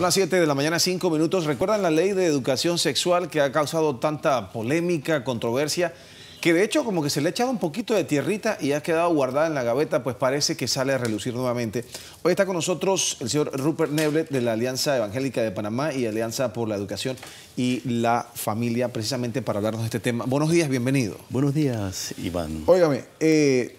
Son las 7 de la mañana, 5 minutos. ¿Recuerdan la ley de educación sexual que ha causado tanta polémica, controversia? Que de hecho como que se le ha echado un poquito de tierrita y ha quedado guardada en la gaveta, pues parece que sale a relucir nuevamente. Hoy está con nosotros el señor Rupert Neblet de la Alianza Evangélica de Panamá y Alianza por la Educación y la Familia, precisamente para hablarnos de este tema. Buenos días, bienvenido. Buenos días, Iván. Óigame, eh,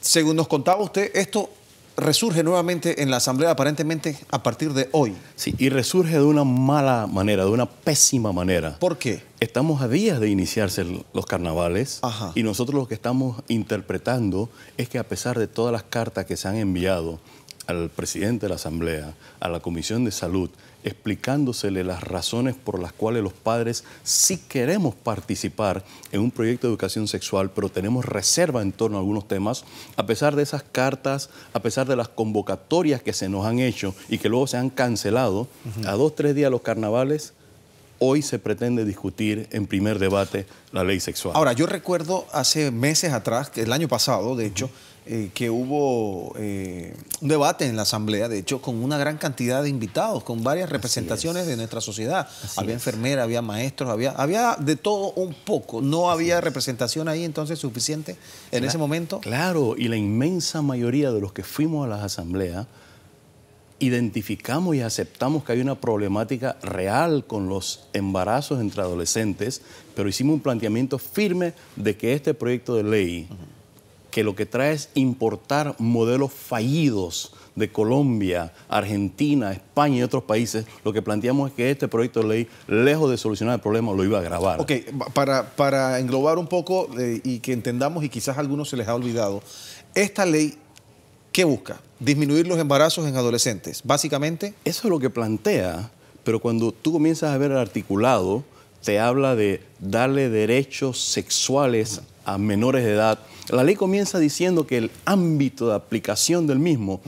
según nos contaba usted, esto resurge nuevamente en la Asamblea aparentemente a partir de hoy. Sí, y resurge de una mala manera, de una pésima manera. ¿Por qué? Estamos a días de iniciarse los carnavales y nosotros lo que estamos interpretando es que a pesar de todas las cartas que se han enviado, al presidente de la Asamblea, a la Comisión de Salud, explicándosele las razones por las cuales los padres sí queremos participar en un proyecto de educación sexual, pero tenemos reserva en torno a algunos temas, a pesar de esas cartas, a pesar de las convocatorias que se nos han hecho y que luego se han cancelado, a dos, tres días los carnavales Hoy se pretende discutir en primer debate la ley sexual. Ahora, yo recuerdo hace meses atrás, el año pasado, de hecho, eh, que hubo eh, un debate en la Asamblea, de hecho, con una gran cantidad de invitados, con varias representaciones de nuestra sociedad. había enfermeras, había maestros, había, había de todo un poco. No había representación ahí entonces suficiente en ese momento. Claro, y la inmensa mayoría de los que fuimos a las asambleas identificamos y aceptamos que hay una problemática real con los embarazos entre adolescentes, pero hicimos un planteamiento firme de que este proyecto de ley, que lo que trae es importar modelos fallidos de Colombia, Argentina, España y otros países, lo que planteamos es que este proyecto de ley, lejos de solucionar el problema, lo iba a agravar. Ok, para, para englobar un poco eh, y que entendamos y quizás a algunos se les ha olvidado, esta ley ¿Qué busca? Disminuir los embarazos en adolescentes, básicamente. Eso es lo que plantea, pero cuando tú comienzas a ver el articulado, te habla de darle derechos sexuales a menores de edad. La ley comienza diciendo que el ámbito de aplicación del mismo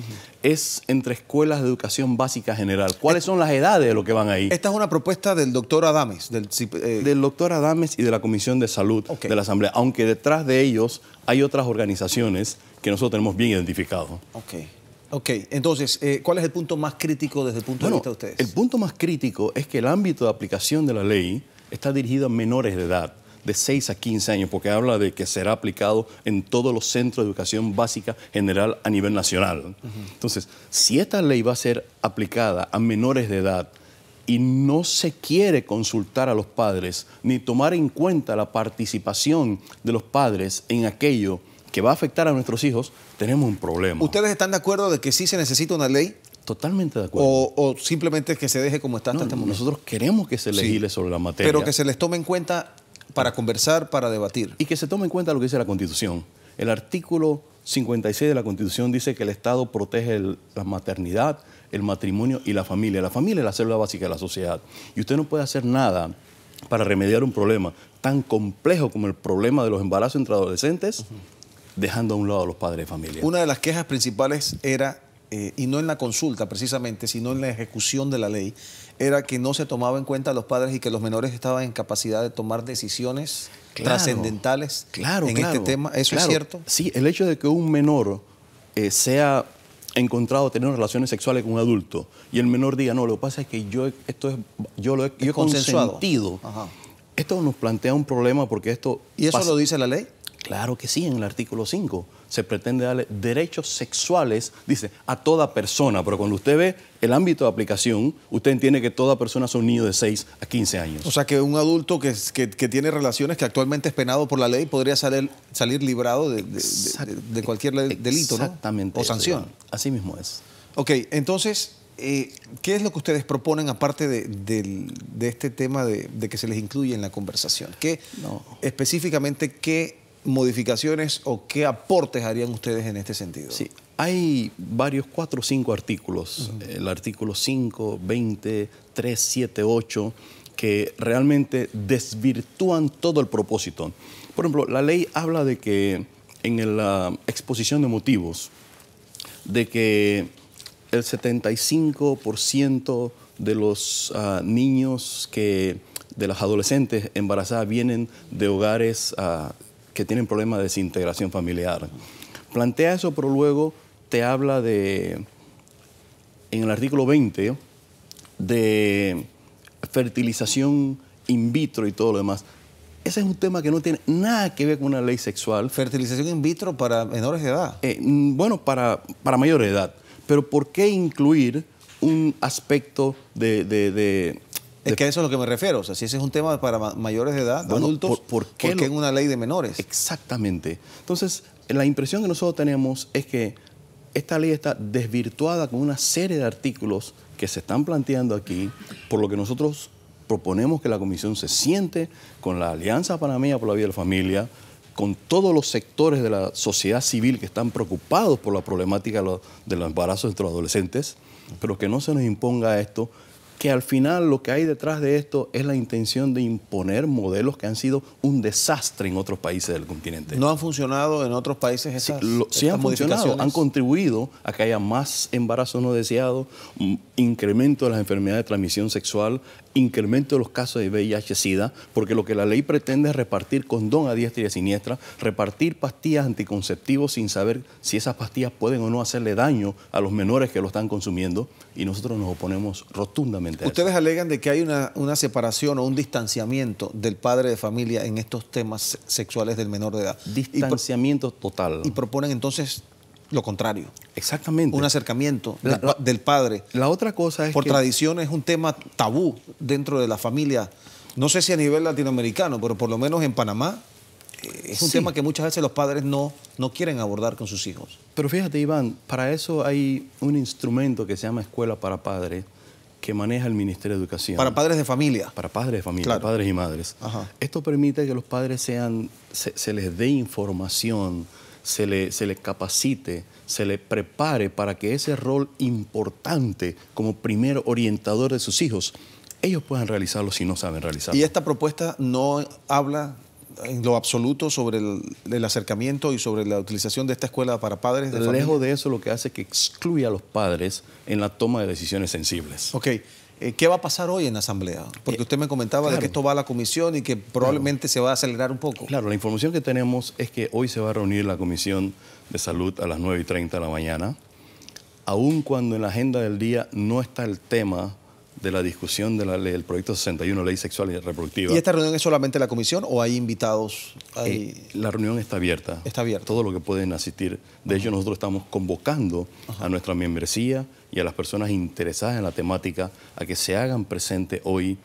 es entre escuelas de educación básica general. ¿Cuáles son las edades de lo que van ahí? Esta es una propuesta del doctor Adames. Del, eh, doctor Adames y de la Comisión de Salud de la Asamblea, aunque detrás de ellos hay otras organizaciones que nosotros tenemos bien identificado. Ok. Ok, entonces, eh, ¿cuál es el punto más crítico desde el punto de vista de ustedes? El punto más crítico es que el ámbito de aplicación de la ley está dirigido a menores de edad, de 6 a 15 años, porque habla de que será aplicado en todos los centros de educación básica general a nivel nacional. Entonces, si esta ley va a ser aplicada a menores de edad, y no se quiere consultar a los padres ni tomar en cuenta la participación de los padres en aquello que va a afectar a nuestros hijos, tenemos un problema. ¿Ustedes están de acuerdo de que sí se necesita una ley? Totalmente de acuerdo. O, simplemente que se deje como está hasta este Nosotros queremos que se legisle sobre la materia. Pero que se les tome en cuenta para conversar, para debatir. Y que se tome en cuenta lo que dice la Constitución. El artículo 56 de la Constitución dice que el Estado protege la maternidad, el matrimonio y la familia. La familia es la célula básica de la sociedad. Y usted no puede hacer nada para remediar un problema tan complejo como el problema de los embarazos entre adolescentes dejando a un lado a los padres de familia. Una de las quejas principales era, eh, y no en la consulta precisamente, sino en la ejecución de la ley, era que no se tomaba en cuenta a los padres y que los menores estaban en capacidad de tomar decisiones trascendentales claro, en este tema. ¿Eso es cierto? Sí, el hecho de que un menor eh, sea encontrado tener relaciones sexuales con un adulto y el menor diga, no, lo que pasa es que yo esto es, yo lo he, yo Esto nos plantea un problema porque esto... ¿Y eso lo dice la ley? Claro que sí, en el artículo 5 se pretende darle derechos sexuales, dice, a toda persona, pero cuando usted ve el ámbito de aplicación, usted entiende que toda persona es un niño de 6 a 15 años. O sea, que un adulto que, tiene relaciones que actualmente es penado por la ley podría salir, salir librado de, cualquier delito, ¿no? Exactamente O sanción. así mismo es. Ok, entonces, eh, ¿qué es lo que ustedes proponen aparte de, este tema de, que se les incluye en la conversación? ¿Qué, Específicamente, ¿qué modificaciones o qué aportes harían ustedes en este sentido? Sí, hay varios, cuatro o cinco artículos, eh, el artículo 5, 20, 3, 7, 8, que realmente desvirtúan todo el propósito. Por ejemplo, la ley habla de que en la exposición de motivos, de que el 75% de los ah, niños que de las adolescentes embarazadas vienen de hogares ah, que tienen problemas de desintegración familiar. Plantea eso, pero luego te habla de, en el artículo 20, de fertilización in vitro y todo lo demás. Ese es un tema que no tiene nada que ver con una ley sexual. Fertilización in vitro para menores de edad. Eh, mm, bueno, para, para mayor edad. Pero ¿por qué incluir un aspecto de es que a eso es lo que me refiero. O sea, si ese es un tema para mayores de edad, adultos, ¿por, qué, en una ley de menores? Exactamente. Entonces, la impresión que nosotros tenemos es que esta ley está desvirtuada con una serie de artículos que se están planteando aquí, por lo que nosotros proponemos que la comisión se siente con la Alianza Panameña por la Vida de la Familia, con todos los sectores de la sociedad civil que están preocupados por la problemática de los embarazos entre los adolescentes, pero que no se nos imponga esto que al final lo que hay detrás de esto es la intención de imponer modelos que han sido un desastre en otros países del continente. ¿No han funcionado en otros países esas, han han contribuido a que haya más embarazo no deseados, incremento de las enfermedades de transmisión sexual, incremento de los casos de VIH-Sida, porque lo que la ley pretende es repartir condón a diestra y a siniestra, repartir pastillas anticonceptivos sin saber si esas pastillas pueden o no hacerle daño a los menores que lo están consumiendo, y nosotros nos oponemos rotundamente a Ustedes alegan de que hay una, separación o un distanciamiento del padre de familia en estos temas sexuales del menor de edad. Distanciamiento total. Y proponen entonces lo contrario. Exactamente. Un acercamiento del, padre. La otra cosa es Por tradición es un tema tabú dentro de la familia. No sé si a nivel latinoamericano, pero por lo menos en Panamá eh, es un tema que muchas veces los padres no, no quieren abordar con sus hijos. Pero fíjate, Iván, para eso hay un instrumento que se llama Escuela para Padres que maneja el Ministerio de Educación. Para padres de familia. Para padres de familia, padres y madres. Esto permite que los padres sean, se les dé información se le, capacite, se le prepare para que ese rol importante como primer orientador de sus hijos, ellos puedan realizarlo si no saben realizarlo. Y esta propuesta no habla en lo absoluto sobre el, acercamiento y sobre la utilización de esta escuela para padres. De Lejos de eso, lo que hace es que excluye a los padres en la toma de decisiones sensibles. Eh, ¿Qué va a pasar hoy en la Asamblea? Porque eh, usted me comentaba de que esto va a la comisión y que probablemente se va a acelerar un poco. Claro, la información que tenemos es que hoy se va a reunir la Comisión de Salud a las 9 y 30 de la mañana, aun cuando en la agenda del día no está el tema de la discusión del proyecto 61, ley sexual y reproductiva. ¿Y esta reunión es solamente la comisión o hay invitados? Eh, la reunión está abierta. Está abierta. Todo lo que pueden asistir. De hecho, nosotros estamos convocando a nuestra membresía y a las personas interesadas en la temática a que se hagan presente hoy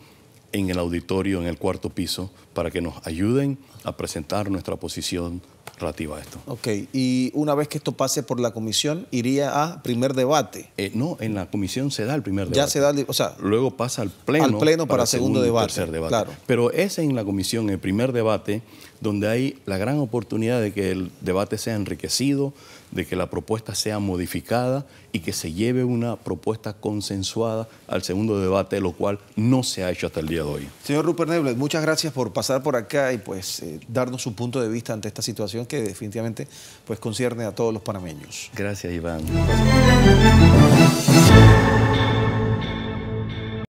en el auditorio, en el cuarto piso, para que nos ayuden a presentar nuestra posición relativa a esto. Ok, y una vez que esto pase por la comisión, iría a primer debate. Eh, no, en la comisión se da el primer debate. Ya se da, o sea. Luego pasa al pleno. Al pleno para, segundo, debate. Pero ese en la comisión, el primer debate, donde hay la gran oportunidad de que el debate sea enriquecido, de que la propuesta sea modificada y que se lleve una propuesta consensuada al segundo debate, lo cual no se ha hecho hasta el día de hoy. Señor Rupert neble muchas gracias por pasar por acá y pues eh, darnos su punto de vista ante esta situación que definitivamente pues concierne a todos los panameños. Gracias, Iván.